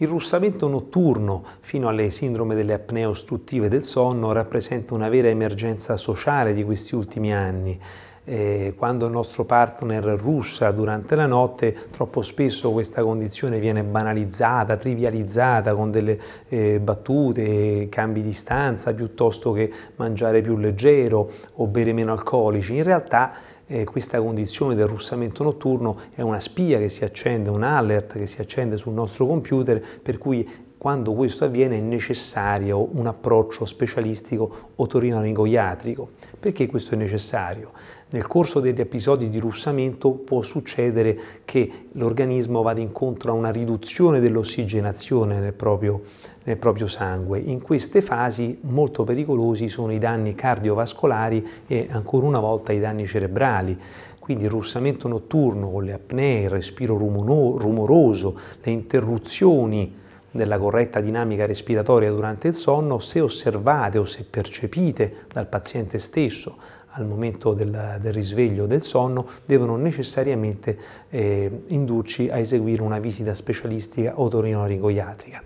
Il russamento notturno, fino alle sindrome delle apnee ostruttive del sonno, rappresenta una vera emergenza sociale di questi ultimi anni eh, quando il nostro partner russa durante la notte, troppo spesso questa condizione viene banalizzata, trivializzata con delle eh, battute, cambi di stanza piuttosto che mangiare più leggero o bere meno alcolici. In realtà eh, questa condizione del russamento notturno è una spia che si accende, un alert che si accende sul nostro computer, per cui quando questo avviene è necessario un approccio specialistico otorinolaringoiatrico. Perché questo è necessario? Nel corso degli episodi di russamento può succedere che l'organismo vada incontro a una riduzione dell'ossigenazione nel proprio, nel proprio sangue. In queste fasi molto pericolosi sono i danni cardiovascolari e ancora una volta i danni cerebrali. Quindi il russamento notturno con le apnee, il respiro rumoroso, le interruzioni della corretta dinamica respiratoria durante il sonno, se osservate o se percepite dal paziente stesso al momento del, del risveglio del sonno, devono necessariamente eh, indurci a eseguire una visita specialistica otorinolaringoiatrica.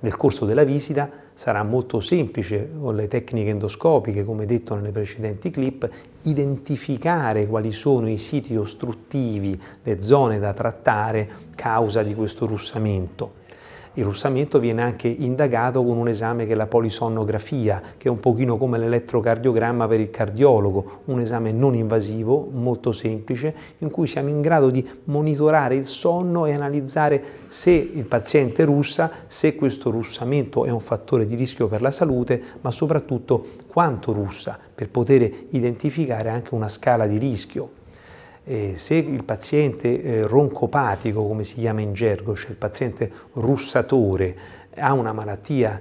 Nel corso della visita sarà molto semplice con le tecniche endoscopiche, come detto nelle precedenti clip, identificare quali sono i siti ostruttivi, le zone da trattare causa di questo russamento il russamento viene anche indagato con un esame che è la polisonnografia, che è un pochino come l'elettrocardiogramma per il cardiologo, un esame non invasivo, molto semplice, in cui siamo in grado di monitorare il sonno e analizzare se il paziente russa, se questo russamento è un fattore di rischio per la salute, ma soprattutto quanto russa, per poter identificare anche una scala di rischio. Eh, se il paziente eh, roncopatico, come si chiama in gergo, cioè il paziente russatore, ha una malattia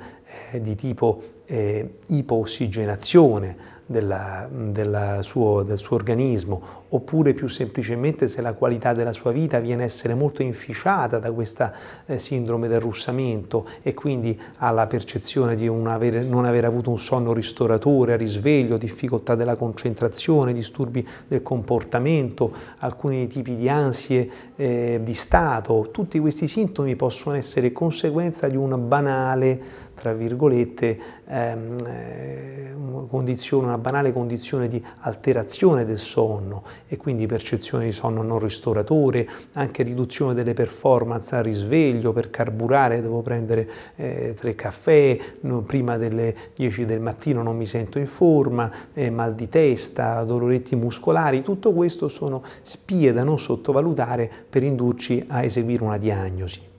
eh, di tipo eh, ipoossigenazione, della, della suo, del suo organismo, oppure più semplicemente se la qualità della sua vita viene a essere molto inficiata da questa eh, sindrome del russamento e quindi ha la percezione di un aver, non aver avuto un sonno ristoratore, a risveglio, difficoltà della concentrazione, disturbi del comportamento, alcuni tipi di ansie eh, di stato, tutti questi sintomi possono essere conseguenza di una banale, tra virgolette, ehm, eh, condizione, una banale condizione di alterazione del sonno e quindi percezione di sonno non ristoratore, anche riduzione delle performance al risveglio, per carburare devo prendere eh, tre caffè, no, prima delle 10 del mattino non mi sento in forma, eh, mal di testa, doloretti muscolari, tutto questo sono spie da non sottovalutare per indurci a eseguire una diagnosi.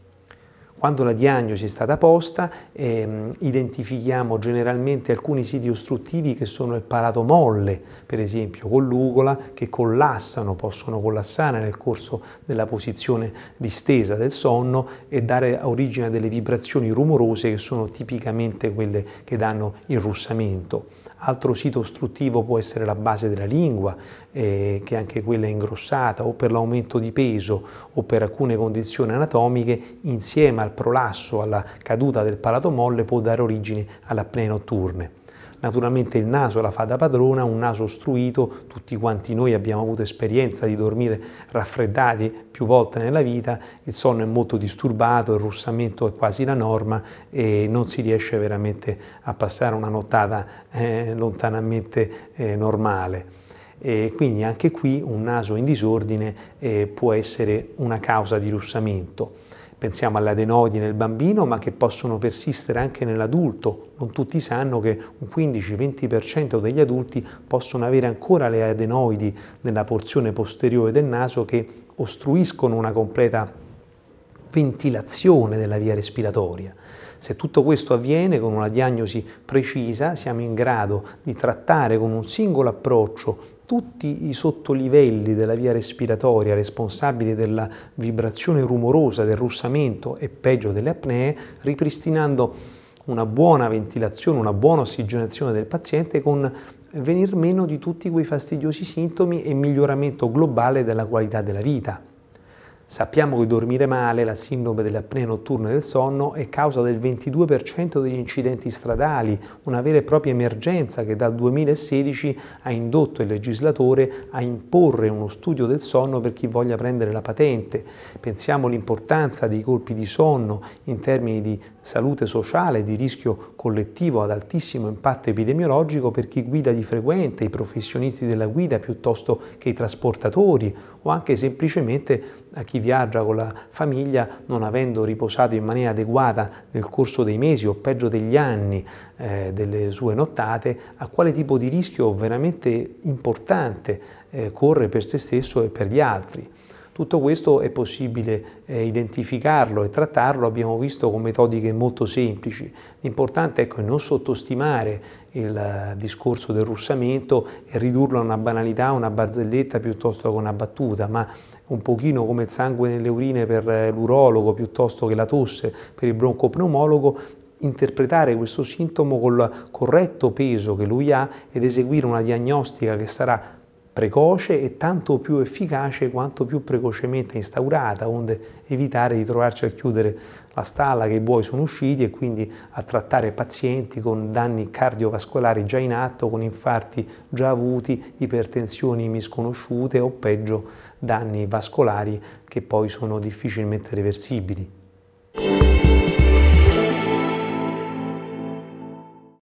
Quando la diagnosi è stata posta ehm, identifichiamo generalmente alcuni siti ostruttivi che sono il palato molle, per esempio con l'ugola, che collassano, possono collassare nel corso della posizione distesa del sonno e dare origine a delle vibrazioni rumorose che sono tipicamente quelle che danno il russamento. Altro sito ostruttivo può essere la base della lingua, eh, che anche quella è ingrossata, o per l'aumento di peso o per alcune condizioni anatomiche insieme al prolasso, alla caduta del palato molle può dare origine alle apnee notturne. Naturalmente il naso la fa da padrona, un naso ostruito, tutti quanti noi abbiamo avuto esperienza di dormire raffreddati più volte nella vita, il sonno è molto disturbato, il russamento è quasi la norma e non si riesce veramente a passare una nottata eh, lontanamente eh, normale. E quindi anche qui un naso in disordine eh, può essere una causa di russamento pensiamo alle adenoidi nel bambino, ma che possono persistere anche nell'adulto. Non tutti sanno che un 15-20% degli adulti possono avere ancora le adenoidi nella porzione posteriore del naso che ostruiscono una completa ventilazione della via respiratoria. Se tutto questo avviene con una diagnosi precisa, siamo in grado di trattare con un singolo approccio tutti i sottolivelli della via respiratoria responsabili della vibrazione rumorosa, del russamento e peggio delle apnee, ripristinando una buona ventilazione, una buona ossigenazione del paziente con venir meno di tutti quei fastidiosi sintomi e miglioramento globale della qualità della vita. Sappiamo che dormire male, la sindrome dell'apnea notturna e del sonno, è causa del 22% degli incidenti stradali, una vera e propria emergenza che dal 2016 ha indotto il legislatore a imporre uno studio del sonno per chi voglia prendere la patente. Pensiamo all'importanza dei colpi di sonno in termini di salute sociale, di rischio collettivo ad altissimo impatto epidemiologico per chi guida di frequente, i professionisti della guida piuttosto che i trasportatori o anche semplicemente a chi viaggia con la famiglia non avendo riposato in maniera adeguata nel corso dei mesi o peggio degli anni eh, delle sue nottate, a quale tipo di rischio veramente importante eh, corre per se stesso e per gli altri. Tutto questo è possibile eh, identificarlo e trattarlo, abbiamo visto con metodiche molto semplici. L'importante ecco, è non sottostimare il eh, discorso del russamento e ridurlo a una banalità, una barzelletta piuttosto che una battuta, ma un pochino come il sangue nelle urine per eh, l'urologo piuttosto che la tosse per il broncopneumologo, interpretare questo sintomo col corretto peso che lui ha ed eseguire una diagnostica che sarà precoce e tanto più efficace quanto più precocemente instaurata, onde evitare di trovarci a chiudere la stalla che i buoi sono usciti e quindi a trattare pazienti con danni cardiovascolari già in atto, con infarti già avuti, ipertensioni misconosciute o peggio danni vascolari che poi sono difficilmente reversibili.